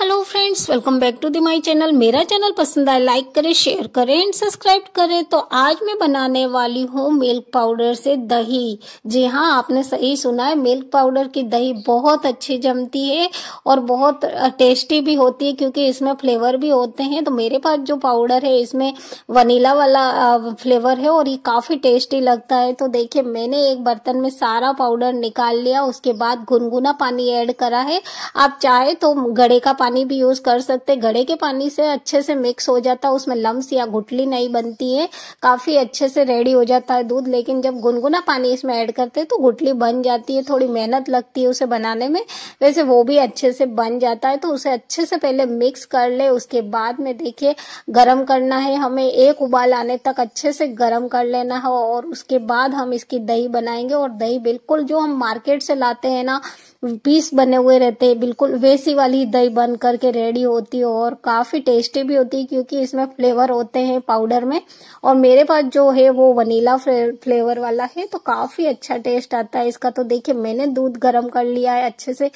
hello friends welcome back to the my channel मेरा channel पसंद आए लाइक करें शेयर करें एंड सब्सक्राइब करें तो आज मैं बनाने वाली हूँ मिल्क पाउडर से दही जी हाँ आपने सही सुना है मिल्क पाउडर की दही बहुत अच्छी जमती है और बहुत टेस्टी भी होती है क्योंकि इसमें फ्लेवर भी होते हैं तो मेरे पास जो पाउडर है इसमें वनीला वाला फ्लेवर है और ये काफ़ी टेस्टी लगता है तो देखिये मैंने एक बर्तन में सारा पाउडर निकाल लिया उसके बाद गुनगुना पानी एड करा है आप चाहे तो गड़े का पानी भी यूज कर सकते घड़े के पानी से अच्छे से मिक्स हो जाता है उसमें लम्स या घुटली नहीं बनती है काफी अच्छे से रेडी हो जाता है दूध लेकिन जब गुनगुना पानी इसमें ऐड करते हैं तो गुटली बन जाती है थोड़ी मेहनत लगती है उसे बनाने में वैसे वो भी अच्छे से बन जाता है तो उसे अच्छे से पहले मिक्स कर ले उसके बाद में देखिए गर्म करना है हमें एक उबाल आने तक अच्छे से गर्म कर लेना है और उसके बाद हम इसकी दही बनाएंगे और दही बिल्कुल जो हम मार्केट से लाते हैं ना पीस बने हुए रहते हैं बिल्कुल वैसी वाली दही बन करके रेडी होती है और काफ़ी टेस्टी भी होती है क्योंकि इसमें फ्लेवर होते हैं पाउडर में और मेरे पास जो है वो वनीला फ्लेवर वाला है तो काफ़ी अच्छा टेस्ट आता है इसका तो देखिए मैंने दूध गर्म कर लिया है अच्छे से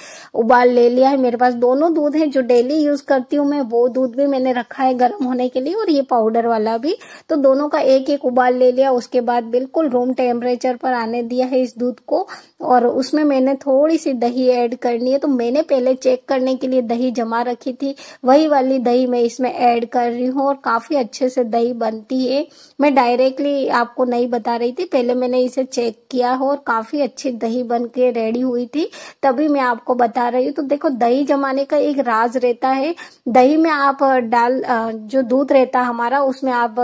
उबाल ले लिया है मेरे पास दोनों दूध है जो डेली यूज़ करती हूँ मैं वो दूध भी मैंने रखा है गर्म होने के लिए और ये पाउडर वाला भी तो दोनों का एक एक उबाल ले लिया उसके बाद बिल्कुल रूम टेम्परेचर पर आने दिया है इस दूध को और उसमें मैंने थोड़ी सी दही दही ऐड करनी है तो मैंने पहले चेक करने के लिए दही जमा रखी थी वही वाली दही मैं इसमें ऐड कर रही हूँ और काफ़ी अच्छे से दही बनती है मैं डायरेक्टली आपको नहीं बता रही थी पहले मैंने इसे चेक किया हो और काफ़ी अच्छी दही बन के रेडी हुई थी तभी मैं आपको बता रही हूँ तो देखो दही जमाने का एक राज रहता है दही में आप डाल जो दूध रहता हमारा उसमें आप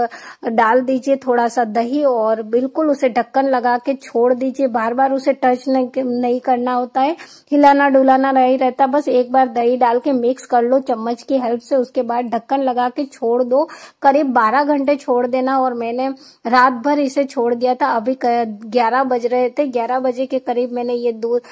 डाल दीजिए थोड़ा सा दही और बिल्कुल उसे ढक्कन लगा के छोड़ दीजिए बार बार उसे टच नहीं करना होता है हिलाना डुलाना नहीं रहता बस एक बार दही डाल के मिक्स कर लो चम्मच की हेल्प से उसके बाद ढक्कन लगा के छोड़ दो करीब बारह घंटे छोड़ देना और मैंने रात भर इसे छोड़ दिया था अभी ग्यारह बज रहे थे ग्यारह बजे के करीब मैंने ये दूध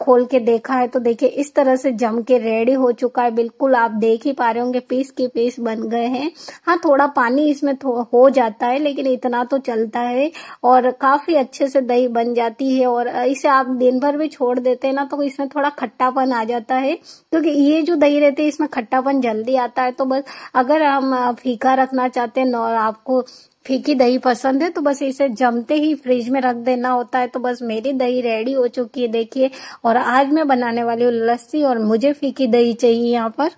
खोल के देखा है तो देखिये इस तरह से जम के रेडी हो चुका है बिल्कुल आप देख ही पा रहे होंगे पीस के पीस बन गए हैं हाँ थोड़ा पानी इसमें हो जाता है लेकिन इतना तो चलता है और काफी अच्छे से दही बन जाती है और इसे आप दिन भर भी छोड़ देते हैं ना तो इस इसमें थोड़ा खट्टापन आ जाता है क्योंकि तो ये जो दही रहती है इसमें खट्टापन जल्दी आता है तो बस अगर हम फीका रखना चाहते हैं और आपको फीकी दही पसंद है तो बस इसे जमते ही फ्रिज में रख देना होता है तो बस मेरी दही रेडी हो चुकी है देखिए और आज मैं बनाने वाली हूँ लस्सी और मुझे फीकी दही चाहिए यहाँ पर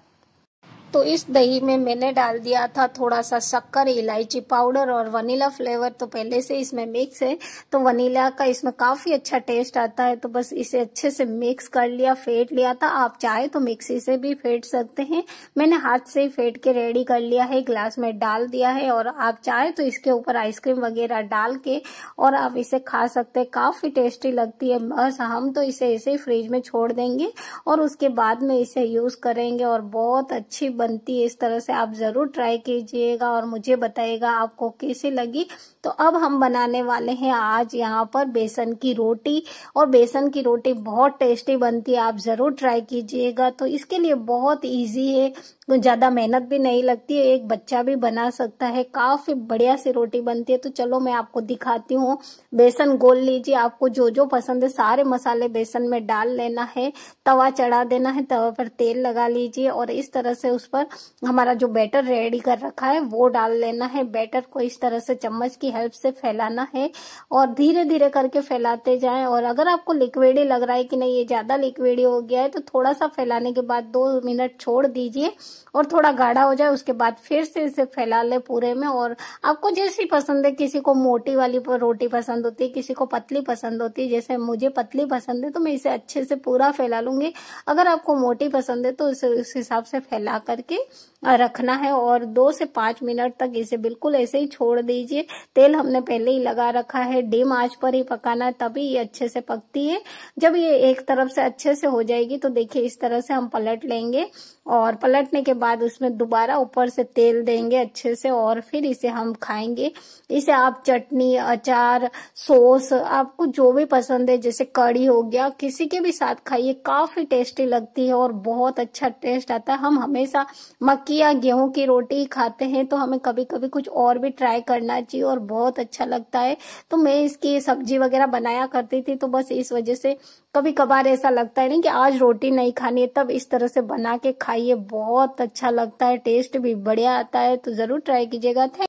तो इस दही में मैंने डाल दिया था थोड़ा सा शक्कर इलायची पाउडर और वनीला फ्लेवर तो पहले से इसमें मिक्स है तो वनीला का इसमें काफ़ी अच्छा टेस्ट आता है तो बस इसे अच्छे से मिक्स कर लिया फेंट लिया था आप चाहे तो मिक्सी से भी फेंट सकते हैं मैंने हाथ से ही फेंट के रेडी कर लिया है ग्लास में डाल दिया है और आप चाहे तो इसके ऊपर आइसक्रीम वगैरह डाल के और आप इसे खा सकते हैं काफ़ी टेस्टी लगती है बस हम तो इसे ऐसे ही फ्रिज में छोड़ देंगे और उसके बाद में इसे यूज़ करेंगे और बहुत अच्छी बनती है इस तरह से आप ज़रूर ट्राई कीजिएगा और मुझे बताइएगा आपको कैसी लगी तो अब हम बनाने वाले हैं आज यहाँ पर बेसन की रोटी और बेसन की रोटी बहुत टेस्टी बनती है आप ज़रूर ट्राई कीजिएगा तो इसके लिए बहुत ईजी है ज़्यादा मेहनत भी नहीं लगती है एक बच्चा भी बना सकता है काफ़ी बढ़िया सी रोटी बनती है तो चलो मैं आपको दिखाती हूँ बेसन गोल लीजिए आपको जो जो पसंद है सारे मसाले बेसन में डाल लेना है तवा चढ़ा देना है तवा पर तेल लगा लीजिए और इस तरह से उस पर हमारा जो बैटर रेडी कर रखा है वो डाल लेना है बैटर को इस तरह से चम्मच की हेल्प से फैलाना है और धीरे धीरे करके फैलाते जाएं और अगर आपको लिक्विड ही लग रहा है कि नहीं ये ज़्यादा लिक्विड हो गया है तो थोड़ा सा फैलाने के बाद दो मिनट छोड़ दीजिए और थोड़ा गाढ़ा हो जाए उसके बाद फिर से इसे फैला ले पूरे में और आपको जैसी पसंद है किसी को मोटी वाली रोटी पसंद होती है किसी को पतली पसंद होती है जैसे मुझे पतली पसंद है तो मैं इसे अच्छे से पूरा फैला लूंगी अगर आपको मोटी पसंद है तो इसे उस हिसाब से फैला कर करके रखना है और दो से पांच मिनट तक इसे बिल्कुल ऐसे ही छोड़ दीजिए तेल हमने पहले ही लगा रखा है डिम आंच पर ही पकाना है तभी ये अच्छे से पकती है जब ये एक तरफ से अच्छे से हो जाएगी तो देखिए इस तरह से हम पलट लेंगे और पलटने के बाद उसमें दोबारा ऊपर से तेल देंगे अच्छे से और फिर इसे हम खाएंगे इसे आप चटनी अचार सॉस आपको जो भी पसंद है जैसे कड़ी हो गया किसी के भी साथ खाइए काफी टेस्टी लगती है और बहुत अच्छा टेस्ट आता है हम हमेशा मक्खी मक्की या गेहूं की रोटी खाते हैं तो हमें कभी कभी कुछ और भी ट्राई करना चाहिए और बहुत अच्छा लगता है तो मैं इसकी सब्जी वगैरह बनाया करती थी तो बस इस वजह से कभी कभार ऐसा लगता है नहीं कि आज रोटी नहीं खानी है तब इस तरह से बना के खाइए बहुत अच्छा लगता है टेस्ट भी बढ़िया आता है तो जरूर ट्राई कीजिएगा